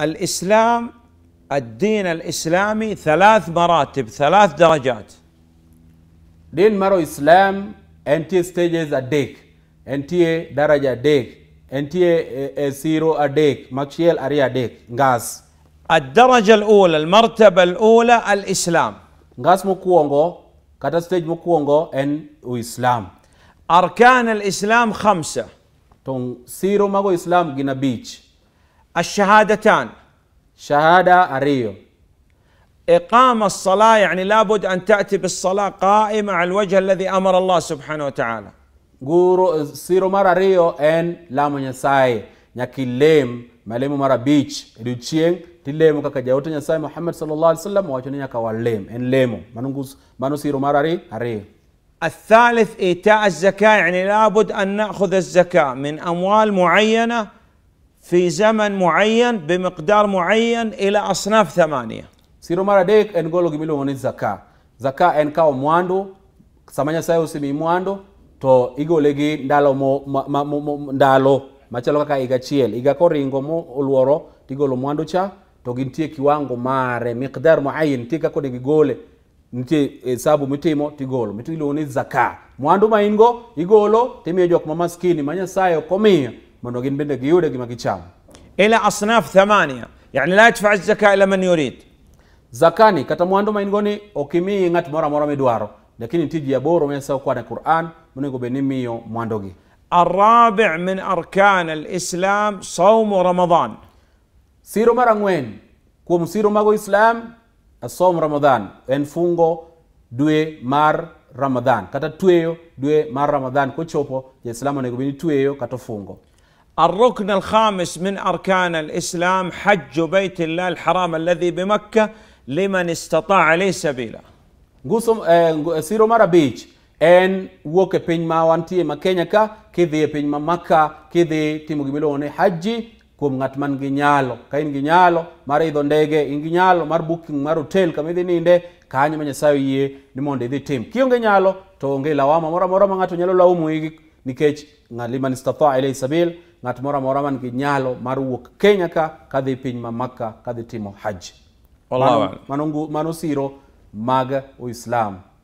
الاسلام الدين الاسلامي ثلاث مراتب ثلاث درجات دين مرو اسلام انتي ستيجز اديك انتي درجه اديك انتي سيرو اديك مكشيل اري اديك غاز الدرجه الاولى المرتبه الاولى الاسلام غاز مكوونغو كاتا ستيج مكوونغو ان اسلام اركان الاسلام خمسه تون سيرو ماغو اسلام جينا بيتش الشهادتان شهادة الريو إقام الصلاة يعني لابد أن تأتي بالصلاة قائمة على الوجه الذي أمر الله سبحانه وتعالى غورو سيرو مارا ريو إن لامو نساي نكي ليم ماليمو مارا بيتش ريوتشين تليمو كاكا جاوتو نساي محمد صلى الله عليه وسلم واجوني نكا والليم إن ليمو منو, منو سيرو مارا ريو الثالث إيتاء الزكاة يعني لابد أن نأخذ الزكاة من أموال معينة في زمن معين بمقدار معين الى اصناف ثمانيه siro mara dek en golo gimiluongo ni zaka zaka en kawo mwandu sama nyasaye osimi mwandu to igole gi ndalo mo, ndalo machalo kaka higa achiel higa koringo molworo tigolo mwandu cha to gintie kiwango mare miqdar muayin nitie kaka onego igole nitie hesabu mitimo tigolo mitiluongo zaka mwandu ma igolo timiyo jok ma maskini ma منوغين بندا جيودا كما كيشام الى اصناف ثمانيه يعني لا يدفع الزكاه الا من يريد zakani kata mwandu maingoni okimii ng'at moro amora midwaro lakini nitie ji aboro mesa kwane quran monego bed ni miyo mwandogi الرابع من أركان الإسلام صوم رمضان سيرو مرانوين كوم سيرو ماغو إسلام الصوم رمضان إن فونغو دوي مار رمضان كاتا تويو دوي مار رمضان كوشوبو يا إسلام ونغو بني تويو كاتا فونغو الركن الخامس من اركان الاسلام حج بيت الله الحرام الذي بمكه لمن استطاع اليه سبيلا nguso eh, siro mar abich en wuok e piny ma wantie ma kenya ka kidhi e piny ma maka kidhi timo gimiluongo ni haji kuom ng'at man gi nyalo ka in gi nyalo mar idho ndege in gi nyalo mar booking mar hotel kama idhi ninde kanyo ma nyasaye oyie ni mondo idhi tim kionge nyalo to onge lawama moro amora ma ng'ato nyalo laumu nikech ng'at liman istataa ilai sabil ng'at moro amora man gi nyalo mar wuok kenya ka kadhi piny ma makka kadhi timo haj mano siro mag uislam